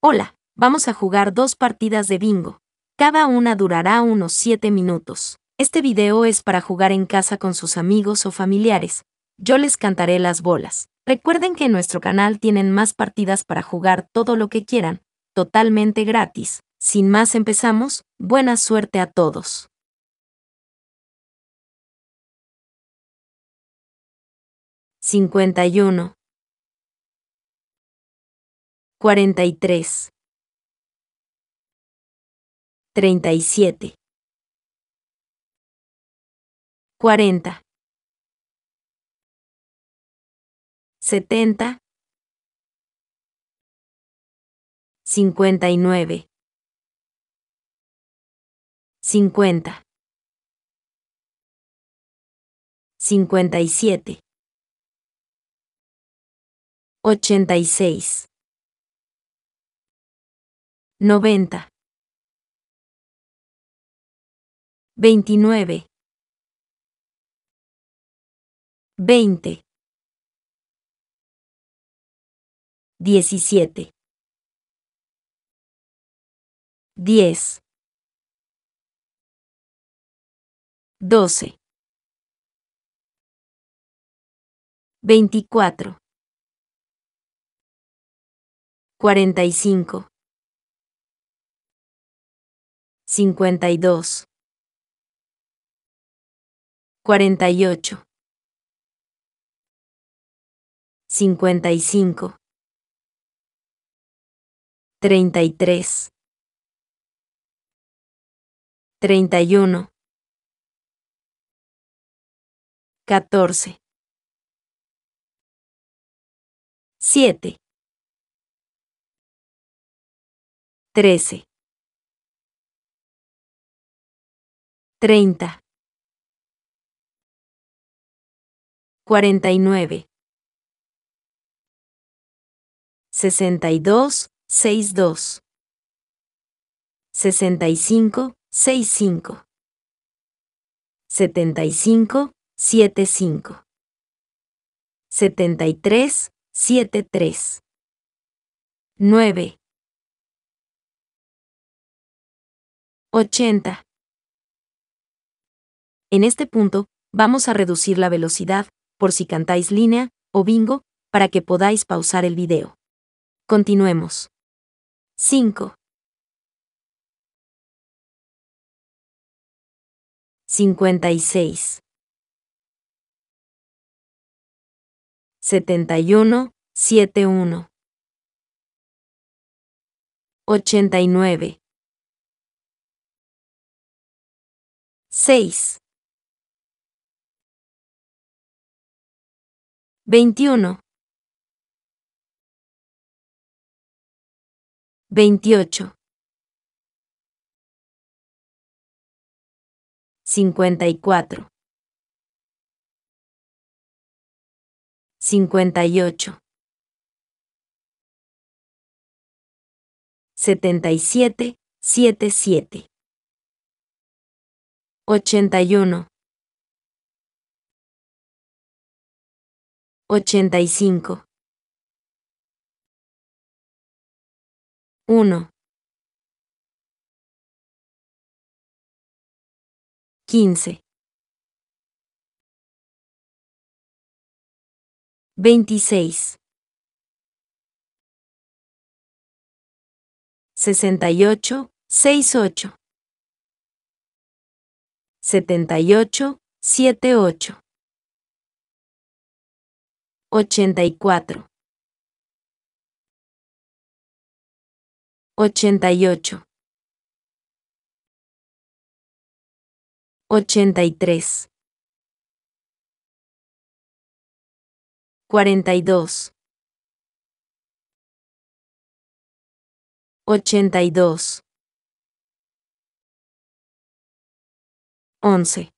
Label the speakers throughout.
Speaker 1: Hola, vamos a jugar dos partidas de bingo. Cada una durará unos 7 minutos. Este video es para jugar en casa con sus amigos o familiares. Yo les cantaré las bolas. Recuerden que en nuestro canal tienen más partidas para jugar todo lo que quieran, totalmente gratis. Sin más empezamos, buena suerte a todos.
Speaker 2: 51 43 37 40 70 59 50 57 86 90. 29. 20. 17. 10. 12. 24. 45. 52 48 55 33 31 14 7 13 30 49
Speaker 1: 62 62 65 65 75 75 73 73 9 80 en este punto, vamos a reducir la velocidad, por si cantáis línea o bingo, para que podáis pausar el video. Continuemos.
Speaker 2: 5. 56. 71, 71. 89. 6. 21 28 54 58 77 77 81 85. 1. 15. 26. 68, 68. 78, 78. 84 88 83 42 82 11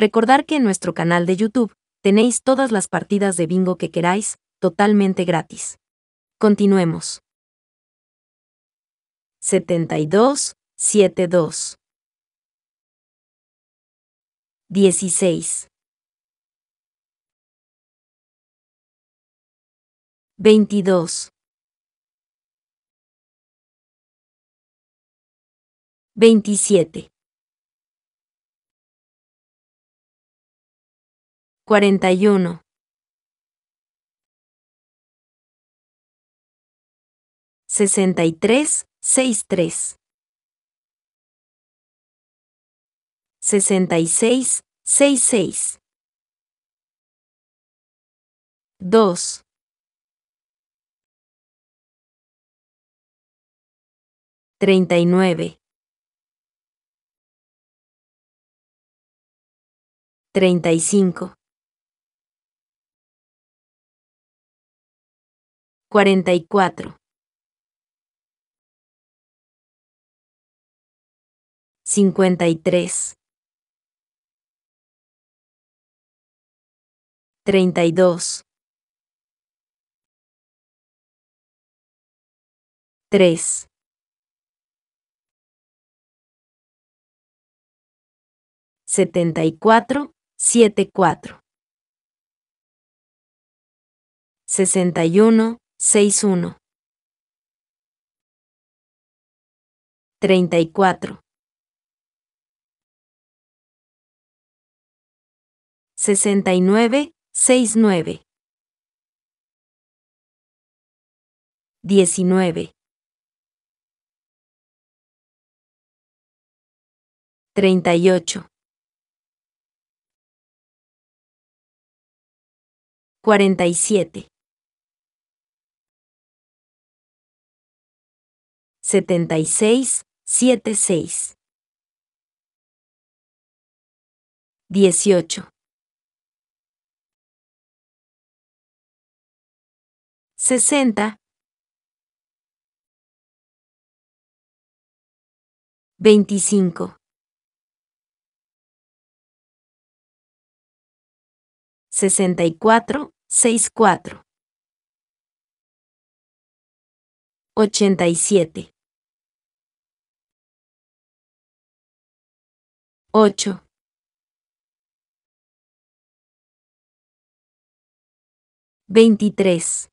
Speaker 1: Recordar que en nuestro canal de YouTube tenéis todas las partidas de bingo que queráis, totalmente gratis. Continuemos. 72, 72.
Speaker 2: 16. 22. 27. Cuarenta y uno. Sesenta y tres, seis tres. Sesenta y seis, seis seis. Dos. Treinta y nueve. Treinta y cinco. 44 53 32 3 74 74 61 6.1 34 69 69 19 38 47 76, 76. 18. 60. 25. 64, 64. 87. 8. 23.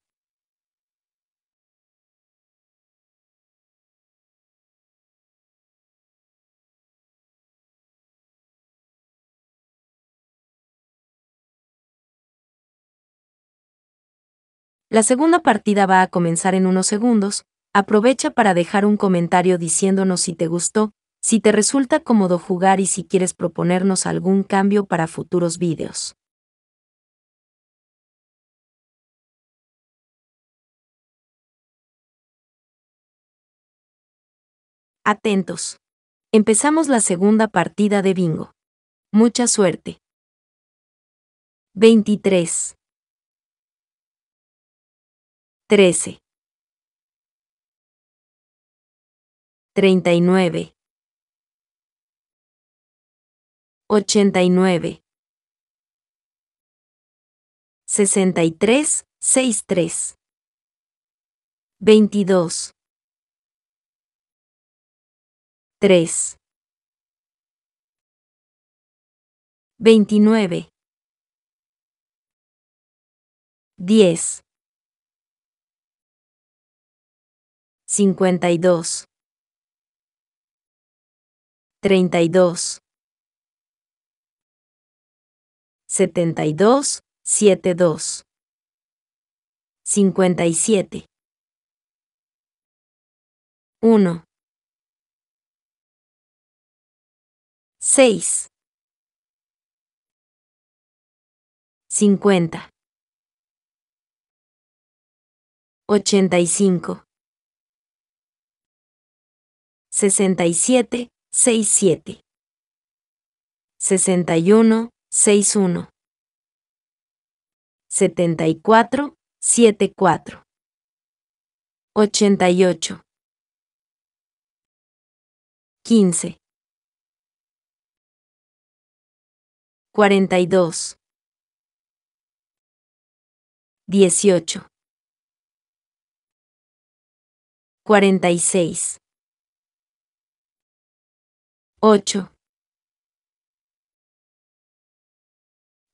Speaker 1: La segunda partida va a comenzar en unos segundos, aprovecha para dejar un comentario diciéndonos si te gustó, si te resulta cómodo jugar y si quieres proponernos algún cambio para futuros vídeos.
Speaker 2: Atentos. Empezamos la segunda partida de bingo. Mucha suerte. 23. 13. 39. 89 63 63 22 3 29 10 52
Speaker 1: 32 72, 72. 57.
Speaker 2: 1. 6. 50. 85.
Speaker 1: 67, 67. 61, 61 74 74 88 15
Speaker 2: 42 18 46 8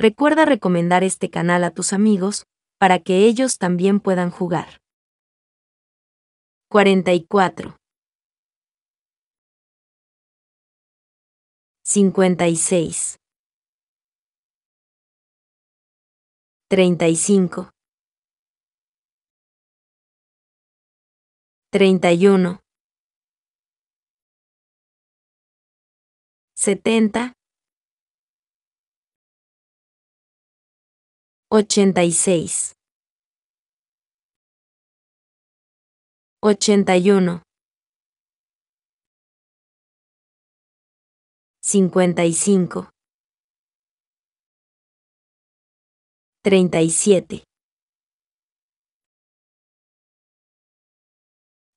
Speaker 1: Recuerda recomendar este canal a tus amigos para que ellos también puedan jugar.
Speaker 2: 44 56 35 31 70 86 81 55 37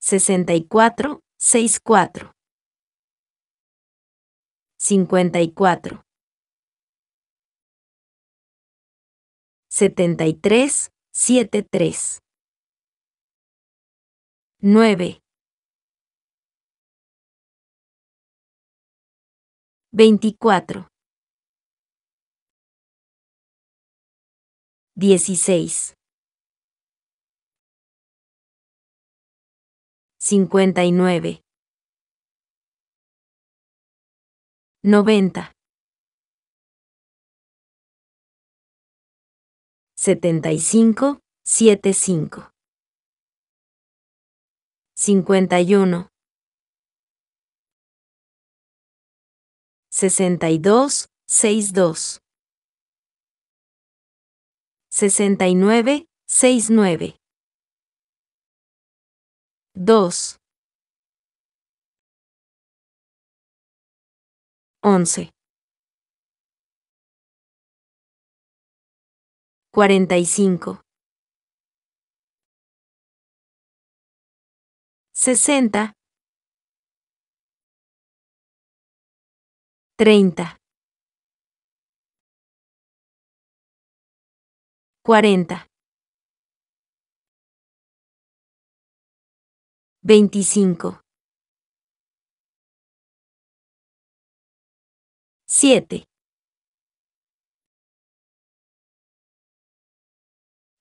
Speaker 2: 64 64 54 73, 73. 9. 24. 16. 59. 90. 75, 75. 51. 62, 62. 69, 69. 2. 11. 45. 60. 30. 40. 25. 7.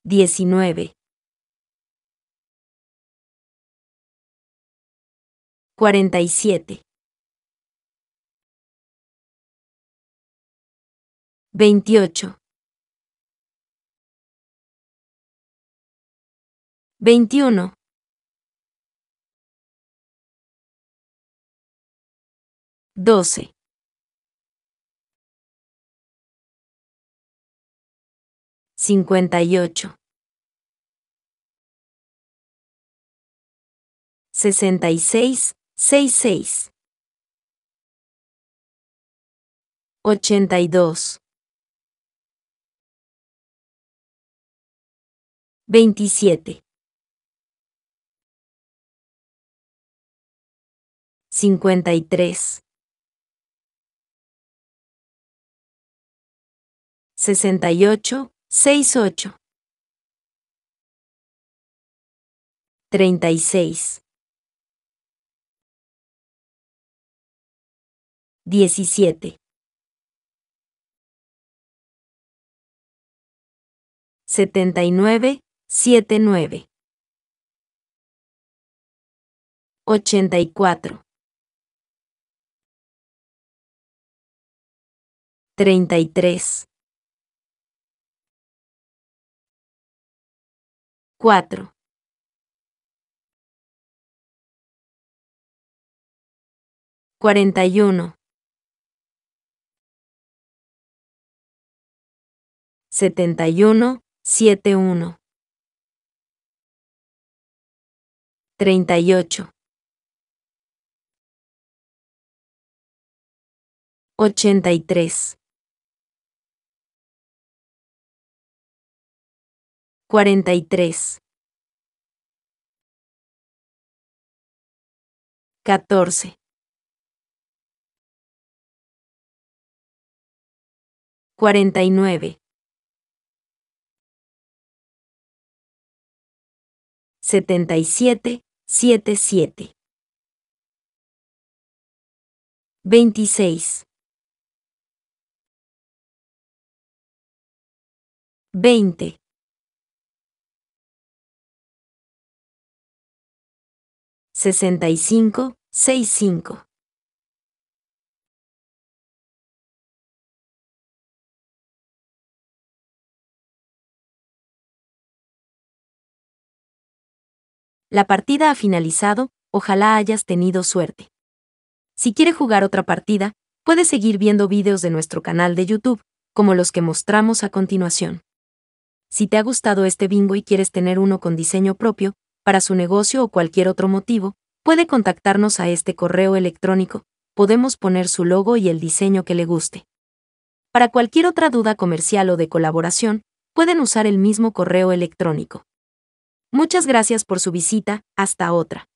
Speaker 2: 19. 47. 28. 21. 12. 58 66 66 82 27 53 68 68 36 17 79 79 84 33 4 41 71 71 38 83 43. 14. 49. 77, 77. 26. 20. 65, 65. La partida ha
Speaker 1: finalizado, ojalá hayas tenido suerte. Si quieres jugar otra partida, puede seguir viendo videos de nuestro canal de YouTube, como los que mostramos a continuación. Si te ha gustado este bingo y quieres tener uno con diseño propio, para su negocio o cualquier otro motivo, puede contactarnos a este correo electrónico, podemos poner su logo y el diseño que le guste. Para cualquier otra duda comercial o de colaboración, pueden usar el mismo correo electrónico. Muchas gracias por su visita, hasta
Speaker 2: otra.